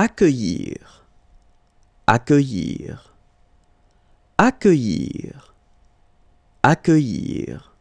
accueillir, accueillir, accueillir, accueillir.